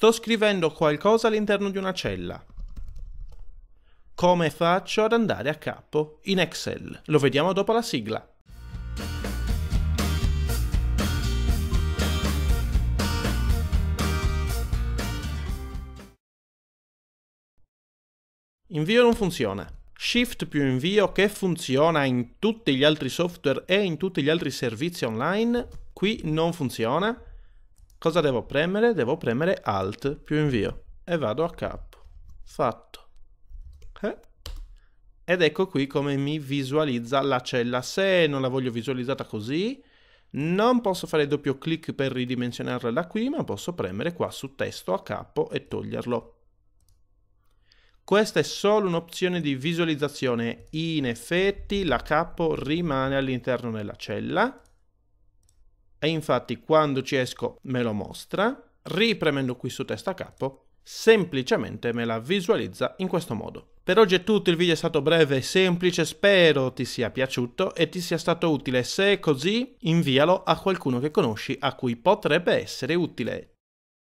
Sto scrivendo qualcosa all'interno di una cella. Come faccio ad andare a capo in Excel? Lo vediamo dopo la sigla. Invio non funziona. Shift più invio che funziona in tutti gli altri software e in tutti gli altri servizi online, qui non funziona. Cosa devo premere? Devo premere Alt più invio e vado a capo. Fatto. Eh? Ed ecco qui come mi visualizza la cella. Se non la voglio visualizzata così, non posso fare doppio clic per ridimensionarla da qui, ma posso premere qua su testo a capo e toglierlo. Questa è solo un'opzione di visualizzazione. In effetti la capo rimane all'interno della cella e infatti quando ci esco me lo mostra, ripremendo qui su testa capo, semplicemente me la visualizza in questo modo. Per oggi è tutto, il video è stato breve e semplice, spero ti sia piaciuto e ti sia stato utile, se è così invialo a qualcuno che conosci a cui potrebbe essere utile.